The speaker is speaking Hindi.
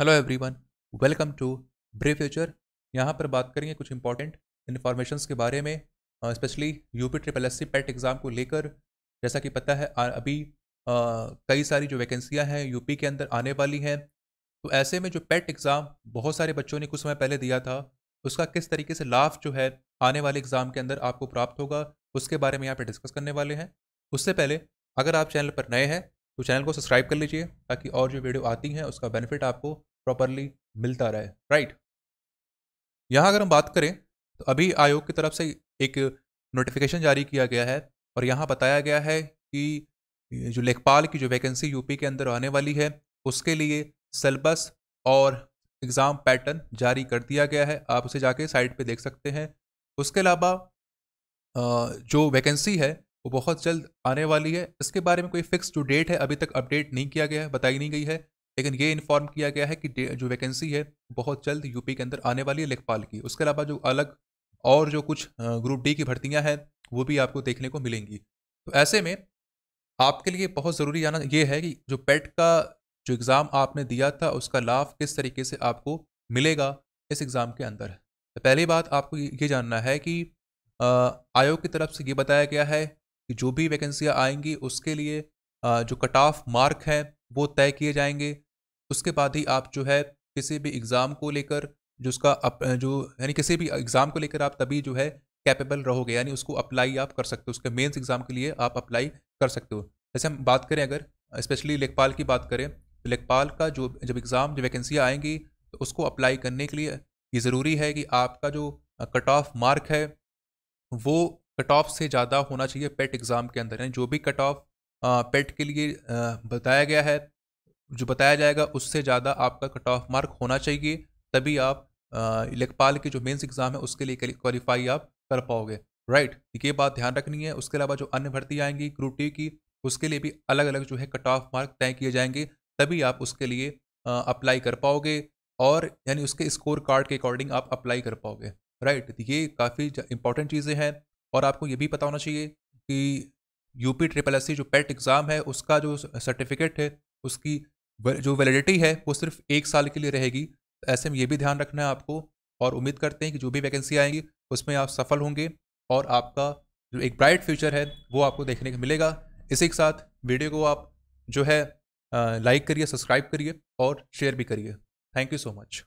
hello everyone welcome to bray future यहाँ पर बात करेंगे कुछ इंपॉर्टेंट इन्फॉर्मेशन के बारे में specially UP triple S C PET exam को लेकर जैसा कि पता है अभी कई सारी जो वैकेंसियाँ हैं यूपी के अंदर आने वाली हैं तो ऐसे में जो पैट एग्ज़ाम e बहुत सारे बच्चों ने कुछ समय पहले दिया था उसका किस तरीके से लाभ जो है आने वाले एग्ज़ाम के अंदर आपको प्राप्त होगा उसके बारे में यहाँ पर डिस्कस करने वाले हैं उससे पहले अगर आप चैनल पर नए हैं तो चैनल को सब्सक्राइब कर लीजिए ताकि और जो वीडियो आती हैं उसका बेनिफिट आपको प्रॉपरली मिलता रहे राइट यहाँ अगर हम बात करें तो अभी आयोग की तरफ से एक नोटिफिकेशन जारी किया गया है और यहाँ बताया गया है कि जो लेखपाल की जो वैकेंसी यूपी के अंदर आने वाली है उसके लिए सिलेबस और एग्ज़ाम पैटर्न जारी कर दिया गया है आप उसे जाके साइट पे देख सकते हैं उसके अलावा जो वैकेंसी है वो बहुत जल्द आने वाली है इसके बारे में कोई फिक्स जो डेट है अभी तक अपडेट नहीं किया गया है बताई नहीं गई है लेकिन ये इन्फॉर्म किया गया है कि जो वैकेंसी है बहुत जल्द यूपी के अंदर आने वाली है लेखपाल की उसके अलावा जो अलग और जो कुछ ग्रुप डी की भर्तियाँ हैं वो भी आपको देखने को मिलेंगी तो ऐसे में आपके लिए बहुत ज़रूरी जाना ये है कि जो पेट e का जो एग्ज़ाम आपने दिया था उसका लाभ किस तरीके से आपको मिलेगा इस एग्ज़ाम के अंदर तो पहली बात आपको ये जानना है कि आयोग की तरफ से ये बताया गया है कि जो भी वैकेंसियाँ आएंगी उसके लिए जो कट ऑफ मार्क हैं वो तय किए जाएंगे उसके बाद ही आप जो है किसी भी एग्ज़ाम को लेकर जो उसका अप, जो यानी किसी भी एग्ज़ाम को लेकर आप तभी जो है कैपेबल रहोगे यानी उसको अप्लाई आप कर सकते हो उसके मेंस एग्ज़ाम के लिए आप अप्लाई कर सकते हो जैसे हम बात करें अगर स्पेशली लेखपाल की बात करें तो लेखपाल का जो जब एग्ज़ाम जो वैकेंसियाँ आएंगी तो उसको अप्लाई करने के लिए ये ज़रूरी है कि आपका जो कट ऑफ मार्क है वो कट ऑफ से ज़्यादा होना चाहिए पेट एग्ज़ाम के अंदर यानी जो भी कट ऑफ पेट के लिए बताया गया है जो बताया जाएगा उससे ज़्यादा आपका कट ऑफ मार्क होना चाहिए तभी आप लेखपाल की जो मेंस एग्ज़ाम है उसके लिए क्वालिफाई आप कर पाओगे राइट ये बात ध्यान रखनी है उसके अलावा जो अन्य भर्ती आएंगी टी की उसके लिए भी अलग अलग जो है कट ऑफ मार्क तय किए जाएंगे तभी आप उसके लिए अप्लाई कर पाओगे और यानी उसके स्कोर कार्ड के अकॉर्डिंग आप अप्लाई कर पाओगे राइट ये काफ़ी इंपॉर्टेंट चीज़ें हैं और आपको ये भी पता होना चाहिए कि यूपी ट्रिपल एस जो पेट एग्ज़ाम e है उसका जो सर्टिफिकेट है उसकी जो वैलिडिटी है वो सिर्फ एक साल के लिए रहेगी ऐसे में ये भी ध्यान रखना है आपको और उम्मीद करते हैं कि जो भी वैकेंसी आएंगी उसमें आप सफल होंगे और आपका जो एक ब्राइट फ्यूचर है वो आपको देखने को मिलेगा इसी के साथ वीडियो को आप जो है लाइक करिए सब्सक्राइब करिए और शेयर भी करिए थैंक यू सो मच